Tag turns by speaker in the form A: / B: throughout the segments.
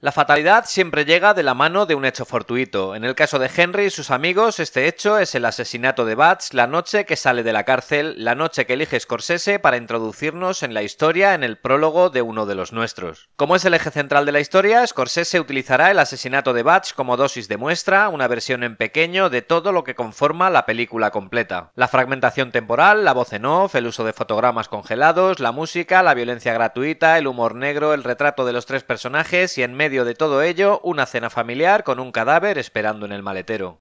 A: La fatalidad siempre llega de la mano de un hecho fortuito. En el caso de Henry y sus amigos, este hecho es el asesinato de Bats la noche que sale de la cárcel, la noche que elige Scorsese para introducirnos en la historia en el prólogo de uno de los nuestros. Como es el eje central de la historia, Scorsese utilizará el asesinato de Bats como dosis de muestra, una versión en pequeño de todo lo que conforma la película completa. La fragmentación temporal, la voz en off, el uso de fotogramas congelados, la música, la violencia gratuita, el humor negro, el retrato de los tres personajes y en medio medio de todo ello, una cena familiar con un cadáver esperando en el maletero.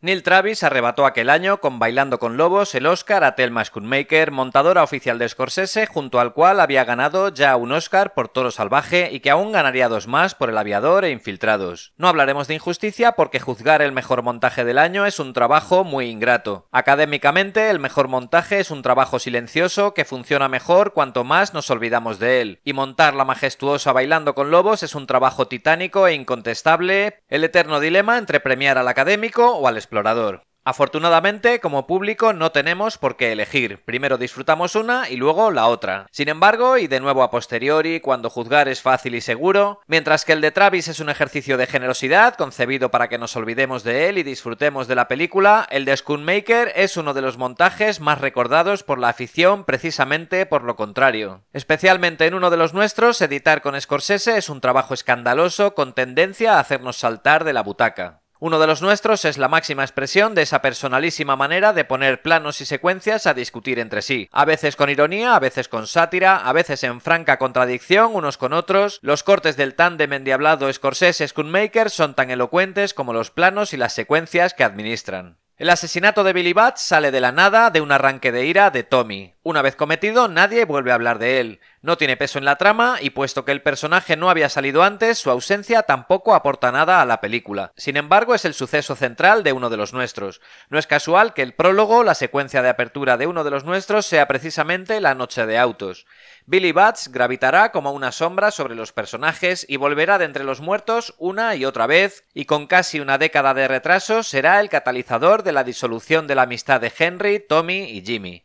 A: Neil Travis arrebató aquel año con Bailando con Lobos el Oscar a Thelma Schoonmaker, montadora oficial de Scorsese, junto al cual había ganado ya un Oscar por Toro Salvaje y que aún ganaría dos más por El Aviador e Infiltrados. No hablaremos de injusticia porque juzgar el mejor montaje del año es un trabajo muy ingrato. Académicamente, el mejor montaje es un trabajo silencioso que funciona mejor cuanto más nos olvidamos de él. Y montar la majestuosa Bailando con Lobos es un trabajo titánico e incontestable, el eterno dilema entre premiar al académico o al explorador. Afortunadamente, como público no tenemos por qué elegir. Primero disfrutamos una y luego la otra. Sin embargo, y de nuevo a posteriori, cuando juzgar es fácil y seguro, mientras que el de Travis es un ejercicio de generosidad concebido para que nos olvidemos de él y disfrutemos de la película, el de Schoonmaker es uno de los montajes más recordados por la afición precisamente por lo contrario. Especialmente en uno de los nuestros, editar con Scorsese es un trabajo escandaloso con tendencia a hacernos saltar de la butaca. Uno de los nuestros es la máxima expresión de esa personalísima manera de poner planos y secuencias a discutir entre sí, a veces con ironía, a veces con sátira, a veces en franca contradicción unos con otros. Los cortes del tándem endiablado scorsese Schoonmaker son tan elocuentes como los planos y las secuencias que administran. El asesinato de Billy Bat sale de la nada de un arranque de ira de Tommy. Una vez cometido, nadie vuelve a hablar de él. No tiene peso en la trama y puesto que el personaje no había salido antes, su ausencia tampoco aporta nada a la película. Sin embargo, es el suceso central de uno de los nuestros. No es casual que el prólogo, la secuencia de apertura de uno de los nuestros, sea precisamente la noche de autos. Billy Bats gravitará como una sombra sobre los personajes y volverá de entre los muertos una y otra vez, y con casi una década de retraso será el catalizador de la disolución de la amistad de Henry, Tommy y Jimmy.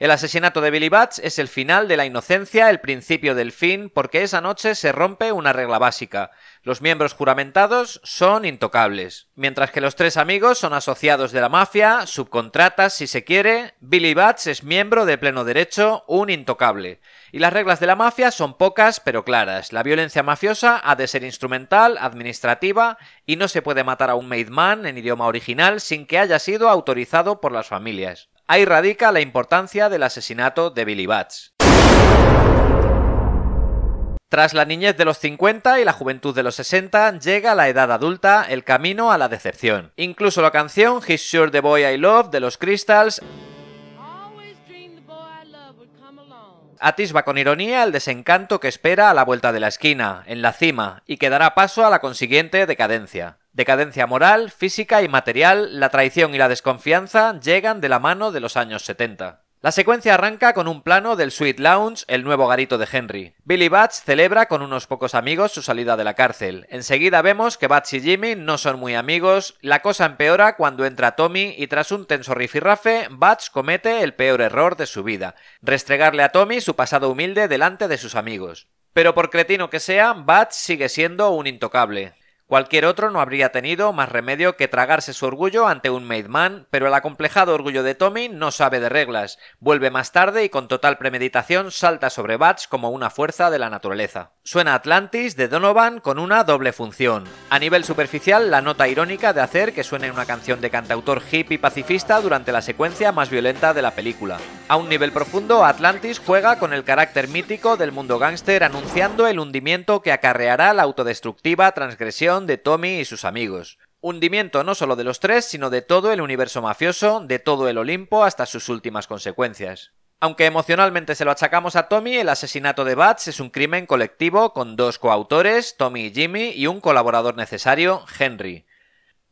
A: El asesinato de Billy Batch es el final de la inocencia, el principio del fin, porque esa noche se rompe una regla básica. Los miembros juramentados son intocables. Mientras que los tres amigos son asociados de la mafia, subcontratas si se quiere, Billy Batch es miembro de pleno derecho, un intocable. Y las reglas de la mafia son pocas pero claras. La violencia mafiosa ha de ser instrumental, administrativa, y no se puede matar a un man en idioma original sin que haya sido autorizado por las familias ahí radica la importancia del asesinato de Billy bats Tras la niñez de los 50 y la juventud de los 60, llega la edad adulta el camino a la decepción. Incluso la canción He's Sure the Boy I Love de los Crystals atisba con ironía el desencanto que espera a la vuelta de la esquina, en la cima, y que dará paso a la consiguiente decadencia. Decadencia moral, física y material, la traición y la desconfianza llegan de la mano de los años 70. La secuencia arranca con un plano del Sweet Lounge, el nuevo garito de Henry. Billy Batch celebra con unos pocos amigos su salida de la cárcel. Enseguida vemos que Batch y Jimmy no son muy amigos, la cosa empeora cuando entra Tommy y tras un tenso rifirrafe, Batch comete el peor error de su vida, restregarle a Tommy su pasado humilde delante de sus amigos. Pero por cretino que sea, Batch sigue siendo un intocable. Cualquier otro no habría tenido más remedio que tragarse su orgullo ante un made man, pero el acomplejado orgullo de Tommy no sabe de reglas, vuelve más tarde y con total premeditación salta sobre Bats como una fuerza de la naturaleza. Suena Atlantis de Donovan con una doble función. A nivel superficial, la nota irónica de hacer que suene una canción de cantautor hippie pacifista durante la secuencia más violenta de la película. A un nivel profundo, Atlantis juega con el carácter mítico del mundo gángster anunciando el hundimiento que acarreará la autodestructiva transgresión de Tommy y sus amigos. Hundimiento no solo de los tres, sino de todo el universo mafioso, de todo el Olimpo hasta sus últimas consecuencias. Aunque emocionalmente se lo achacamos a Tommy, el asesinato de Bats es un crimen colectivo con dos coautores, Tommy y Jimmy, y un colaborador necesario, Henry.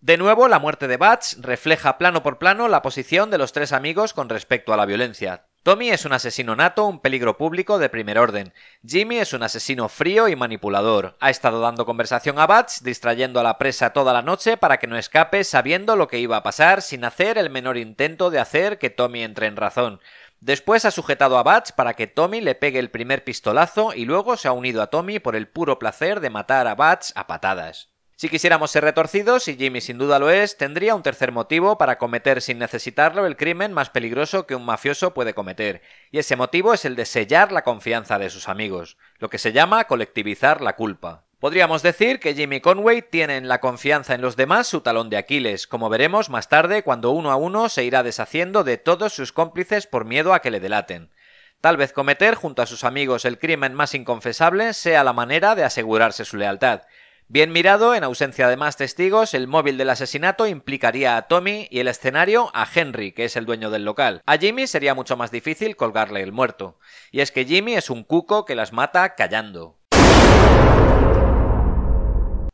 A: De nuevo, la muerte de Bats refleja plano por plano la posición de los tres amigos con respecto a la violencia. Tommy es un asesino nato, un peligro público de primer orden. Jimmy es un asesino frío y manipulador. Ha estado dando conversación a Bats, distrayendo a la presa toda la noche para que no escape sabiendo lo que iba a pasar sin hacer el menor intento de hacer que Tommy entre en razón. Después ha sujetado a Bats para que Tommy le pegue el primer pistolazo y luego se ha unido a Tommy por el puro placer de matar a Bats a patadas. Si quisiéramos ser retorcidos, y Jimmy sin duda lo es, tendría un tercer motivo para cometer sin necesitarlo el crimen más peligroso que un mafioso puede cometer, y ese motivo es el de sellar la confianza de sus amigos, lo que se llama colectivizar la culpa. Podríamos decir que Jimmy Conway tiene en la confianza en los demás su talón de Aquiles, como veremos más tarde cuando uno a uno se irá deshaciendo de todos sus cómplices por miedo a que le delaten. Tal vez cometer junto a sus amigos el crimen más inconfesable sea la manera de asegurarse su lealtad, Bien mirado, en ausencia de más testigos, el móvil del asesinato implicaría a Tommy y el escenario a Henry, que es el dueño del local. A Jimmy sería mucho más difícil colgarle el muerto. Y es que Jimmy es un cuco que las mata callando.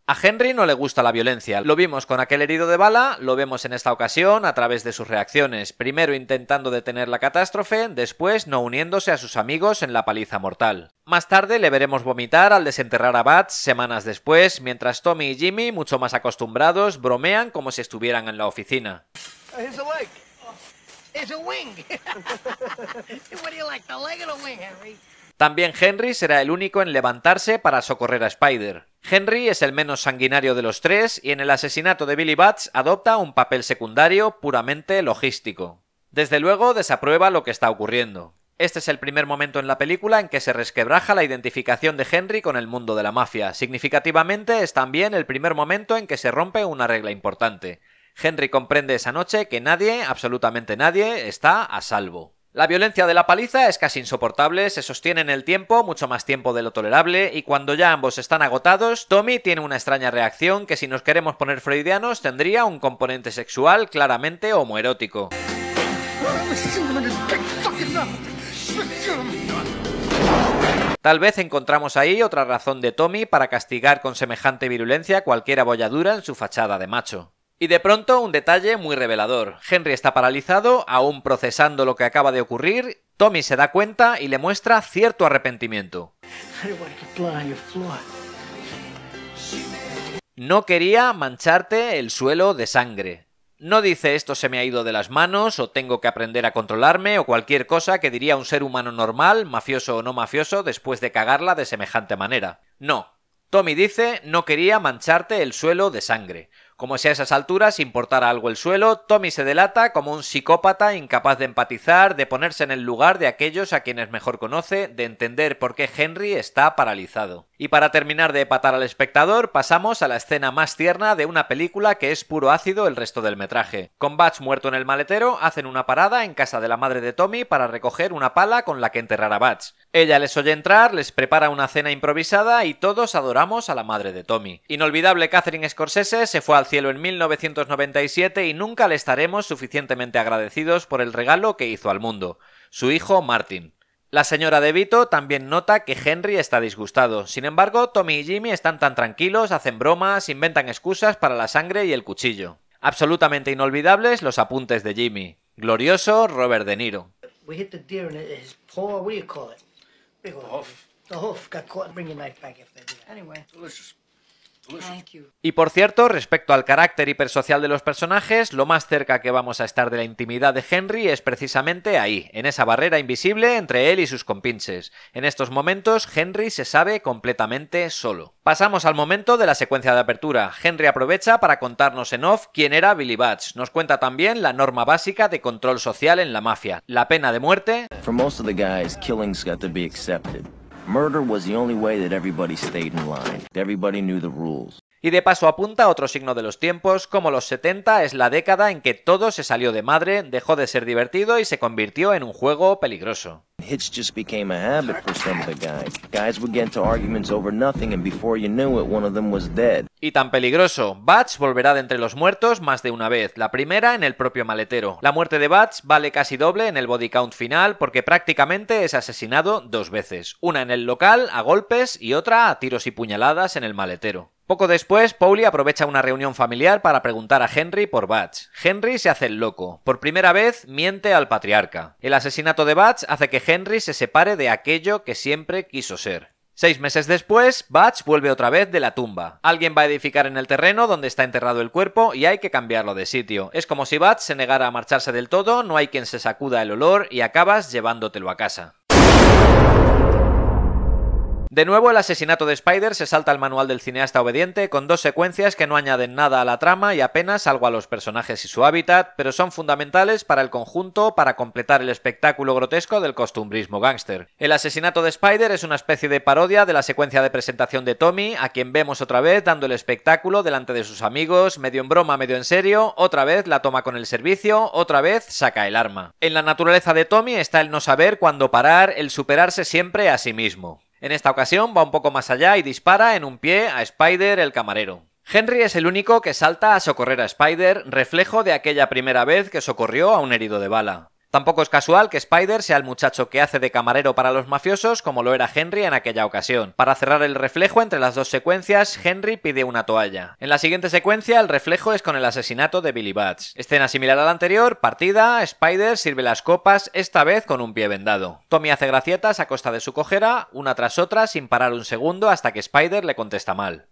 A: A Henry no le gusta la violencia. Lo vimos con aquel herido de bala, lo vemos en esta ocasión a través de sus reacciones. Primero intentando detener la catástrofe, después no uniéndose a sus amigos en la paliza mortal. Más tarde le veremos vomitar al desenterrar a Bats semanas después, mientras Tommy y Jimmy, mucho más acostumbrados, bromean como si estuvieran en la oficina. También Henry será el único en levantarse para socorrer a Spider. Henry es el menos sanguinario de los tres y en el asesinato de Billy Bats adopta un papel secundario puramente logístico. Desde luego desaprueba lo que está ocurriendo. Este es el primer momento en la película en que se resquebraja la identificación de Henry con el mundo de la mafia. Significativamente es también el primer momento en que se rompe una regla importante. Henry comprende esa noche que nadie, absolutamente nadie, está a salvo. La violencia de la paliza es casi insoportable, se sostiene en el tiempo, mucho más tiempo de lo tolerable, y cuando ya ambos están agotados, Tommy tiene una extraña reacción que si nos queremos poner freudianos tendría un componente sexual claramente homoerótico. Tal vez encontramos ahí otra razón de Tommy para castigar con semejante virulencia cualquier abolladura en su fachada de macho. Y de pronto un detalle muy revelador. Henry está paralizado, aún procesando lo que acaba de ocurrir. Tommy se da cuenta y le muestra cierto arrepentimiento. No quería mancharte el suelo de sangre. No dice esto se me ha ido de las manos o tengo que aprender a controlarme o cualquier cosa que diría un ser humano normal, mafioso o no mafioso, después de cagarla de semejante manera. No. Tommy dice no quería mancharte el suelo de sangre. Como si a esas alturas importara algo el suelo, Tommy se delata como un psicópata incapaz de empatizar, de ponerse en el lugar de aquellos a quienes mejor conoce, de entender por qué Henry está paralizado. Y para terminar de patar al espectador, pasamos a la escena más tierna de una película que es puro ácido el resto del metraje. Con Batch muerto en el maletero, hacen una parada en casa de la madre de Tommy para recoger una pala con la que enterrar a Batch. Ella les oye entrar, les prepara una cena improvisada y todos adoramos a la madre de Tommy. Inolvidable Catherine Scorsese se fue al cielo en 1997 y nunca le estaremos suficientemente agradecidos por el regalo que hizo al mundo, su hijo Martin. La señora De Vito también nota que Henry está disgustado. Sin embargo, Tommy y Jimmy están tan tranquilos, hacen bromas, inventan excusas para la sangre y el cuchillo. Absolutamente inolvidables los apuntes de Jimmy. Glorioso Robert De Niro. Y por cierto, respecto al carácter hipersocial de los personajes, lo más cerca que vamos a estar de la intimidad de Henry es precisamente ahí, en esa barrera invisible entre él y sus compinches. En estos momentos, Henry se sabe completamente solo. Pasamos al momento de la secuencia de apertura. Henry aprovecha para contarnos en off quién era Billy Batch. Nos cuenta también la norma básica de control social en la mafia, la pena de muerte. Y de paso apunta otro signo de los tiempos, como los 70 es la década en que todo se salió de madre, dejó de ser divertido y se convirtió en un juego peligroso. Y tan peligroso, Bats volverá de entre los muertos más de una vez, la primera en el propio maletero. La muerte de Bats vale casi doble en el body count final porque prácticamente es asesinado dos veces, una en el local a golpes y otra a tiros y puñaladas en el maletero. Poco después, Pauli aprovecha una reunión familiar para preguntar a Henry por Bats. Henry se hace el loco. Por primera vez, miente al patriarca. El asesinato de Bats hace que Henry Henry se separe de aquello que siempre quiso ser. Seis meses después, Batch vuelve otra vez de la tumba. Alguien va a edificar en el terreno donde está enterrado el cuerpo y hay que cambiarlo de sitio. Es como si Batch se negara a marcharse del todo, no hay quien se sacuda el olor y acabas llevándotelo a casa. De nuevo, el asesinato de Spider se salta al manual del cineasta obediente con dos secuencias que no añaden nada a la trama y apenas algo a los personajes y su hábitat, pero son fundamentales para el conjunto para completar el espectáculo grotesco del costumbrismo gángster. El asesinato de Spider es una especie de parodia de la secuencia de presentación de Tommy, a quien vemos otra vez dando el espectáculo delante de sus amigos, medio en broma, medio en serio, otra vez la toma con el servicio, otra vez saca el arma. En la naturaleza de Tommy está el no saber cuándo parar, el superarse siempre a sí mismo. En esta ocasión va un poco más allá y dispara en un pie a Spider el camarero. Henry es el único que salta a socorrer a Spider, reflejo de aquella primera vez que socorrió a un herido de bala. Tampoco es casual que Spider sea el muchacho que hace de camarero para los mafiosos como lo era Henry en aquella ocasión. Para cerrar el reflejo entre las dos secuencias, Henry pide una toalla. En la siguiente secuencia, el reflejo es con el asesinato de Billy Bats. Escena similar a la anterior, partida, Spider sirve las copas, esta vez con un pie vendado. Tommy hace gracietas a costa de su cojera, una tras otra, sin parar un segundo hasta que Spider le contesta mal.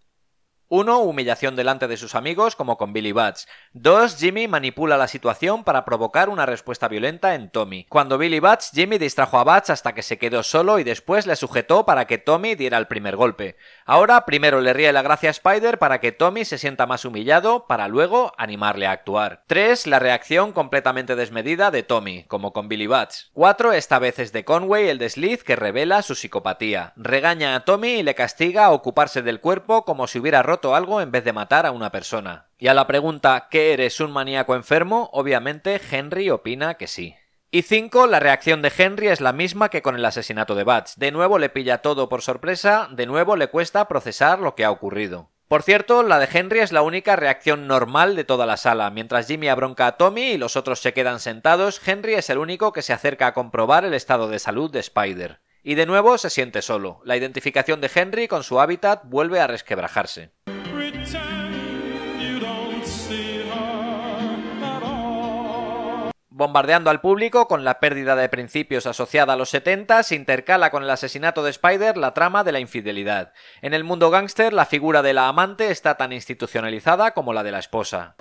A: 1. Humillación delante de sus amigos, como con Billy Bats. 2. Jimmy manipula la situación para provocar una respuesta violenta en Tommy. Cuando Billy Bats, Jimmy distrajo a Bats hasta que se quedó solo y después le sujetó para que Tommy diera el primer golpe. Ahora primero le ríe la gracia a Spider para que Tommy se sienta más humillado, para luego animarle a actuar. 3. La reacción completamente desmedida de Tommy, como con Billy Bats. 4. Esta vez es de Conway el desliz que revela su psicopatía. Regaña a Tommy y le castiga a ocuparse del cuerpo como si hubiera roto algo en vez de matar a una persona. Y a la pregunta ¿qué eres un maníaco enfermo? Obviamente Henry opina que sí. Y 5. La reacción de Henry es la misma que con el asesinato de Bats. De nuevo le pilla todo por sorpresa, de nuevo le cuesta procesar lo que ha ocurrido. Por cierto, la de Henry es la única reacción normal de toda la sala. Mientras Jimmy abronca a Tommy y los otros se quedan sentados, Henry es el único que se acerca a comprobar el estado de salud de Spider. Y de nuevo se siente solo. La identificación de Henry con su hábitat vuelve a resquebrajarse. bombardeando al público con la pérdida de principios asociada a los 70, se intercala con el asesinato de Spider la trama de la infidelidad. En el mundo gángster, la figura de la amante está tan institucionalizada como la de la esposa.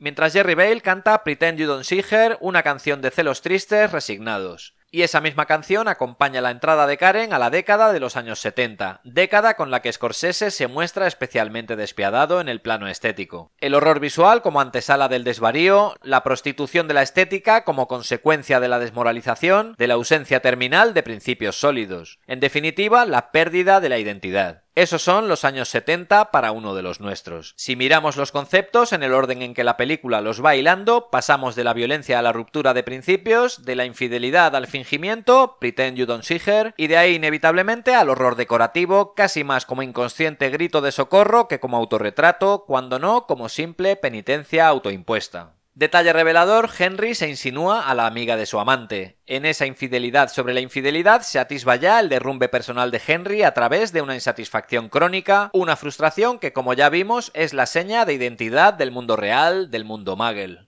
A: Mientras Jerry Bale canta Pretend You Don't See Her, una canción de celos tristes resignados. Y esa misma canción acompaña la entrada de Karen a la década de los años 70, década con la que Scorsese se muestra especialmente despiadado en el plano estético. El horror visual como antesala del desvarío, la prostitución de la estética como consecuencia de la desmoralización, de la ausencia terminal de principios sólidos, en definitiva, la pérdida de la identidad. Esos son los años 70 para uno de los nuestros. Si miramos los conceptos en el orden en que la película los va hilando, pasamos de la violencia a la ruptura de principios, de la infidelidad al fingimiento, pretend you don't see her, y de ahí inevitablemente al horror decorativo, casi más como inconsciente grito de socorro que como autorretrato, cuando no como simple penitencia autoimpuesta. Detalle revelador, Henry se insinúa a la amiga de su amante. En esa infidelidad sobre la infidelidad se atisba ya el derrumbe personal de Henry a través de una insatisfacción crónica, una frustración que como ya vimos es la seña de identidad del mundo real, del mundo Magel.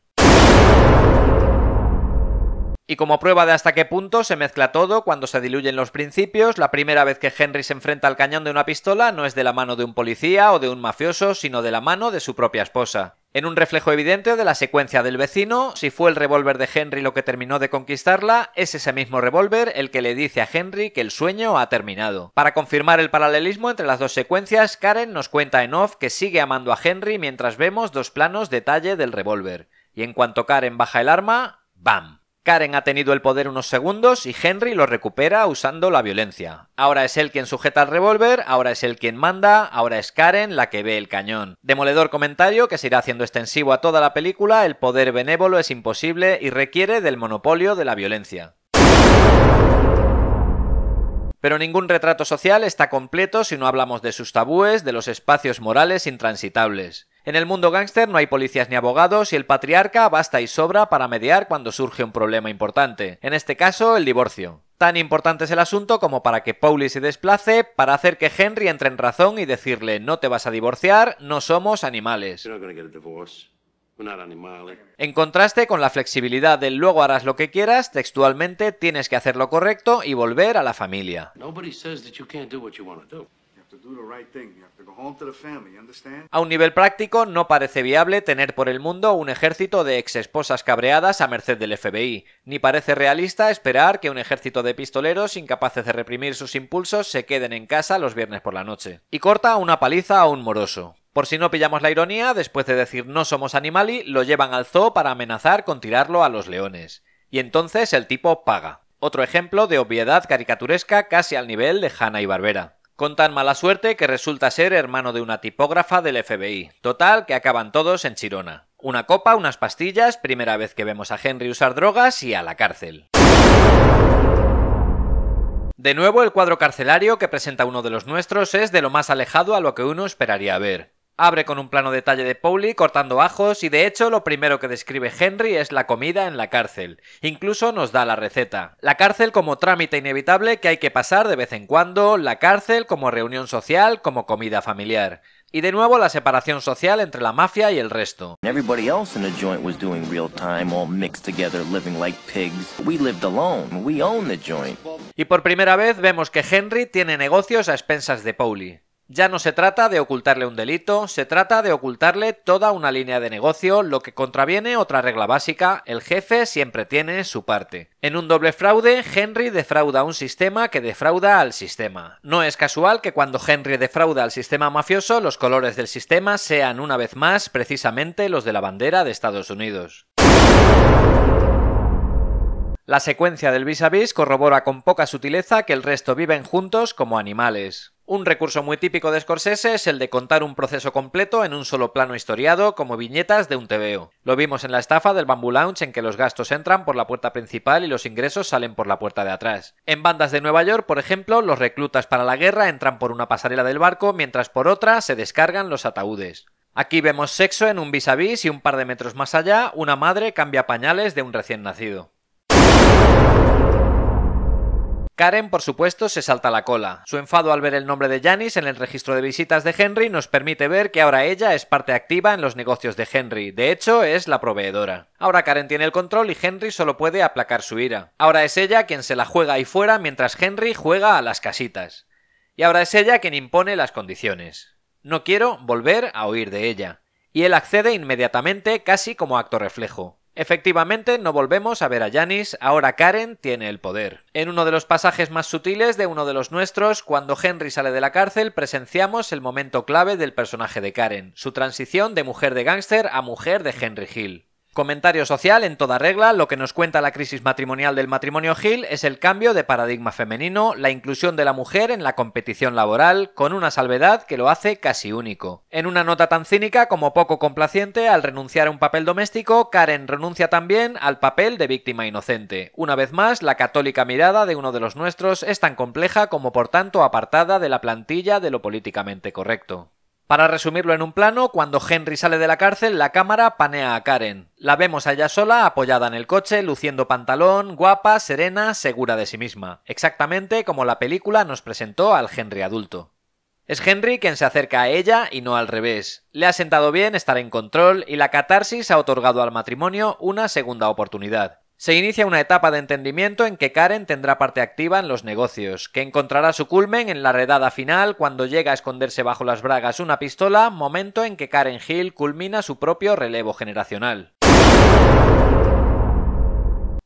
A: Y como prueba de hasta qué punto se mezcla todo cuando se diluyen los principios, la primera vez que Henry se enfrenta al cañón de una pistola no es de la mano de un policía o de un mafioso, sino de la mano de su propia esposa. En un reflejo evidente de la secuencia del vecino, si fue el revólver de Henry lo que terminó de conquistarla, es ese mismo revólver el que le dice a Henry que el sueño ha terminado. Para confirmar el paralelismo entre las dos secuencias, Karen nos cuenta en off que sigue amando a Henry mientras vemos dos planos detalle del revólver. Y en cuanto Karen baja el arma, ¡bam! Karen ha tenido el poder unos segundos y Henry lo recupera usando la violencia. Ahora es él quien sujeta el revólver, ahora es él quien manda, ahora es Karen la que ve el cañón. Demoledor comentario que se irá haciendo extensivo a toda la película, el poder benévolo es imposible y requiere del monopolio de la violencia. Pero ningún retrato social está completo si no hablamos de sus tabúes, de los espacios morales intransitables. En el mundo gángster no hay policías ni abogados y el patriarca basta y sobra para mediar cuando surge un problema importante, en este caso el divorcio. Tan importante es el asunto como para que Pauli se desplace, para hacer que Henry entre en razón y decirle no te vas a divorciar, no somos animales. Eh. En contraste con la flexibilidad del luego harás lo que quieras, textualmente tienes que hacer lo correcto y volver a la familia. A un nivel práctico, no parece viable tener por el mundo un ejército de ex esposas cabreadas a merced del FBI, ni parece realista esperar que un ejército de pistoleros incapaces de reprimir sus impulsos se queden en casa los viernes por la noche. Y corta una paliza a un moroso. Por si no pillamos la ironía, después de decir no somos animali, lo llevan al zoo para amenazar con tirarlo a los leones. Y entonces el tipo paga. Otro ejemplo de obviedad caricaturesca casi al nivel de Hanna y Barbera con tan mala suerte que resulta ser hermano de una tipógrafa del FBI. Total, que acaban todos en Chirona. Una copa, unas pastillas, primera vez que vemos a Henry usar drogas y a la cárcel. De nuevo, el cuadro carcelario que presenta uno de los nuestros es de lo más alejado a lo que uno esperaría ver. Abre con un plano detalle de Pauli cortando ajos y de hecho lo primero que describe Henry es la comida en la cárcel. Incluso nos da la receta. La cárcel como trámite inevitable que hay que pasar de vez en cuando, la cárcel como reunión social, como comida familiar. Y de nuevo la separación social entre la mafia y el resto. Y por primera vez vemos que Henry tiene negocios a expensas de Pauli. Ya no se trata de ocultarle un delito, se trata de ocultarle toda una línea de negocio, lo que contraviene otra regla básica, el jefe siempre tiene su parte. En un doble fraude, Henry defrauda un sistema que defrauda al sistema. No es casual que cuando Henry defrauda al sistema mafioso, los colores del sistema sean una vez más precisamente los de la bandera de Estados Unidos. La secuencia del vis a vis corrobora con poca sutileza que el resto viven juntos como animales. Un recurso muy típico de Scorsese es el de contar un proceso completo en un solo plano historiado, como viñetas de un tebeo. Lo vimos en la estafa del Bamboo Lounge, en que los gastos entran por la puerta principal y los ingresos salen por la puerta de atrás. En bandas de Nueva York, por ejemplo, los reclutas para la guerra entran por una pasarela del barco, mientras por otra se descargan los ataúdes. Aquí vemos sexo en un vis a vis y un par de metros más allá, una madre cambia pañales de un recién nacido. Karen, por supuesto, se salta la cola. Su enfado al ver el nombre de Janice en el registro de visitas de Henry nos permite ver que ahora ella es parte activa en los negocios de Henry. De hecho, es la proveedora. Ahora Karen tiene el control y Henry solo puede aplacar su ira. Ahora es ella quien se la juega ahí fuera mientras Henry juega a las casitas. Y ahora es ella quien impone las condiciones. No quiero volver a oír de ella. Y él accede inmediatamente casi como acto reflejo. Efectivamente, no volvemos a ver a Janis, ahora Karen tiene el poder. En uno de los pasajes más sutiles de uno de los nuestros, cuando Henry sale de la cárcel, presenciamos el momento clave del personaje de Karen, su transición de mujer de gángster a mujer de Henry Hill. Comentario social en toda regla, lo que nos cuenta la crisis matrimonial del matrimonio Gil es el cambio de paradigma femenino, la inclusión de la mujer en la competición laboral, con una salvedad que lo hace casi único. En una nota tan cínica como poco complaciente, al renunciar a un papel doméstico, Karen renuncia también al papel de víctima inocente. Una vez más, la católica mirada de uno de los nuestros es tan compleja como por tanto apartada de la plantilla de lo políticamente correcto. Para resumirlo en un plano, cuando Henry sale de la cárcel, la cámara panea a Karen. La vemos allá sola, apoyada en el coche, luciendo pantalón, guapa, serena, segura de sí misma. Exactamente como la película nos presentó al Henry adulto. Es Henry quien se acerca a ella y no al revés. Le ha sentado bien estar en control y la catarsis ha otorgado al matrimonio una segunda oportunidad. Se inicia una etapa de entendimiento en que Karen tendrá parte activa en los negocios, que encontrará su culmen en la redada final cuando llega a esconderse bajo las bragas una pistola, momento en que Karen Hill culmina su propio relevo generacional.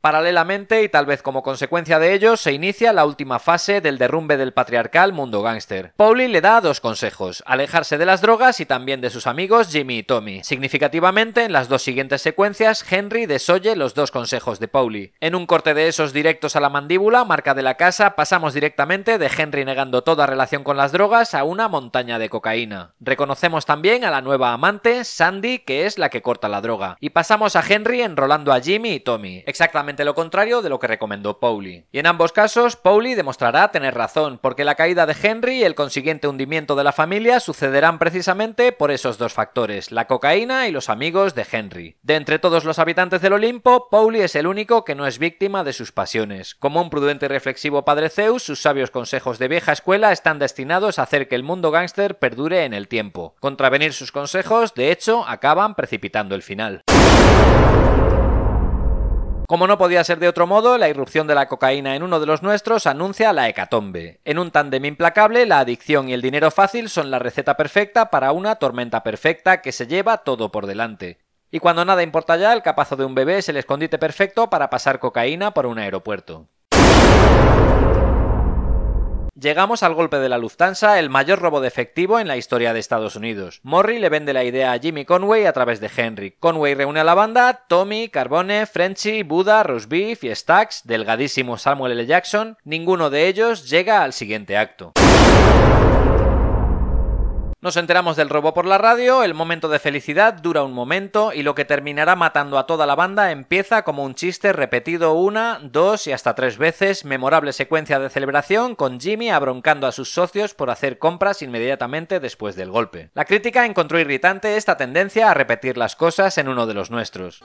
A: Paralelamente, y tal vez como consecuencia de ello, se inicia la última fase del derrumbe del patriarcal mundo gángster. Pauli le da dos consejos, alejarse de las drogas y también de sus amigos Jimmy y Tommy. Significativamente, en las dos siguientes secuencias, Henry desoye los dos consejos de Pauli. En un corte de esos directos a la mandíbula, marca de la casa, pasamos directamente de Henry negando toda relación con las drogas a una montaña de cocaína. Reconocemos también a la nueva amante, Sandy, que es la que corta la droga. Y pasamos a Henry enrolando a Jimmy y Tommy. Exactamente lo contrario de lo que recomendó Pauli. Y en ambos casos, Pauli demostrará tener razón, porque la caída de Henry y el consiguiente hundimiento de la familia sucederán precisamente por esos dos factores, la cocaína y los amigos de Henry. De entre todos los habitantes del Olimpo, Pauli es el único que no es víctima de sus pasiones. Como un prudente y reflexivo padre Zeus, sus sabios consejos de vieja escuela están destinados a hacer que el mundo gángster perdure en el tiempo. Contravenir sus consejos, de hecho, acaban precipitando el final. Como no podía ser de otro modo, la irrupción de la cocaína en uno de los nuestros anuncia la hecatombe. En un tándem implacable, la adicción y el dinero fácil son la receta perfecta para una tormenta perfecta que se lleva todo por delante. Y cuando nada importa ya, el capazo de un bebé es el escondite perfecto para pasar cocaína por un aeropuerto. Llegamos al golpe de la Lufthansa, el mayor robo de efectivo en la historia de Estados Unidos. Morrie le vende la idea a Jimmy Conway a través de Henry. Conway reúne a la banda, Tommy, Carbone, Frenchy, Buda, beef y Stax, delgadísimo Samuel L. Jackson. Ninguno de ellos llega al siguiente acto. Nos enteramos del robo por la radio, el momento de felicidad dura un momento y lo que terminará matando a toda la banda empieza como un chiste repetido una, dos y hasta tres veces, memorable secuencia de celebración con Jimmy abroncando a sus socios por hacer compras inmediatamente después del golpe. La crítica encontró irritante esta tendencia a repetir las cosas en uno de los nuestros.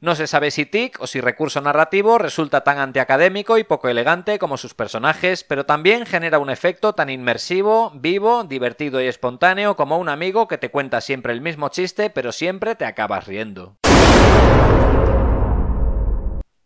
A: No se sabe si tic o si recurso narrativo resulta tan antiacadémico y poco elegante como sus personajes, pero también genera un efecto tan inmersivo, vivo, divertido y espontáneo como un amigo que te cuenta siempre el mismo chiste, pero siempre te acabas riendo.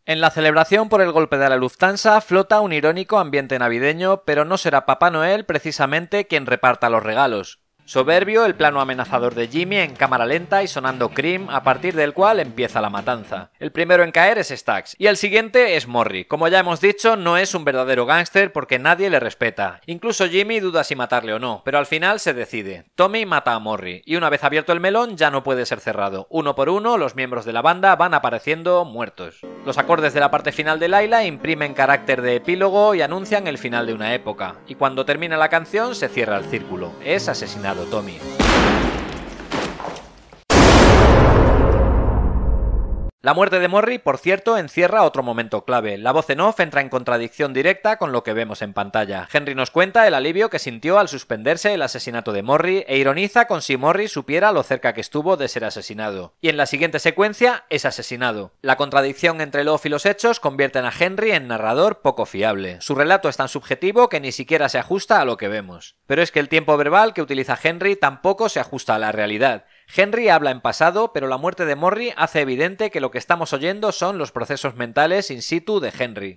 A: En la celebración por el golpe de la Lufthansa flota un irónico ambiente navideño, pero no será Papá Noel precisamente quien reparta los regalos. Soberbio el plano amenazador de Jimmy en cámara lenta y sonando Cream, a partir del cual empieza la matanza. El primero en caer es Stax, y el siguiente es Morrie. Como ya hemos dicho, no es un verdadero gángster porque nadie le respeta. Incluso Jimmy duda si matarle o no, pero al final se decide. Tommy mata a Morrie y una vez abierto el melón ya no puede ser cerrado. Uno por uno, los miembros de la banda van apareciendo muertos. Los acordes de la parte final de Laila imprimen carácter de epílogo y anuncian el final de una época, y cuando termina la canción se cierra el círculo. Es asesinado. Tommy. La muerte de Morrie, por cierto, encierra otro momento clave. La voz en off entra en contradicción directa con lo que vemos en pantalla. Henry nos cuenta el alivio que sintió al suspenderse el asesinato de Morrie e ironiza con si Morrie supiera lo cerca que estuvo de ser asesinado. Y en la siguiente secuencia es asesinado. La contradicción entre el off y los hechos convierten a Henry en narrador poco fiable. Su relato es tan subjetivo que ni siquiera se ajusta a lo que vemos. Pero es que el tiempo verbal que utiliza Henry tampoco se ajusta a la realidad. Henry habla en pasado, pero la muerte de Morrie hace evidente que lo que estamos oyendo son los procesos mentales in situ de Henry.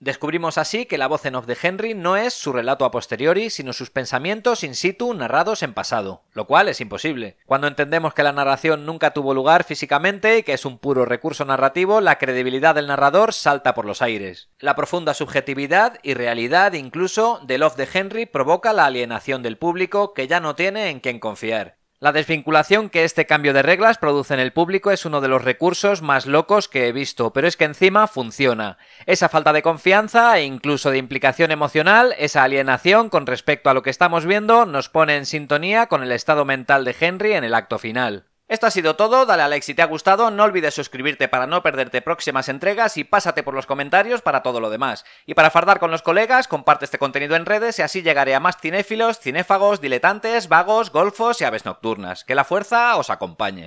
A: Descubrimos así que la voz en off de Henry no es su relato a posteriori, sino sus pensamientos in situ narrados en pasado, lo cual es imposible. Cuando entendemos que la narración nunca tuvo lugar físicamente y que es un puro recurso narrativo, la credibilidad del narrador salta por los aires. La profunda subjetividad y realidad incluso del off de Henry provoca la alienación del público que ya no tiene en quien confiar. La desvinculación que este cambio de reglas produce en el público es uno de los recursos más locos que he visto, pero es que encima funciona. Esa falta de confianza e incluso de implicación emocional, esa alienación con respecto a lo que estamos viendo, nos pone en sintonía con el estado mental de Henry en el acto final. Esto ha sido todo, dale a like si te ha gustado, no olvides suscribirte para no perderte próximas entregas y pásate por los comentarios para todo lo demás. Y para fardar con los colegas, comparte este contenido en redes y así llegaré a más cinéfilos, cinéfagos, diletantes, vagos, golfos y aves nocturnas. Que la fuerza os acompañe.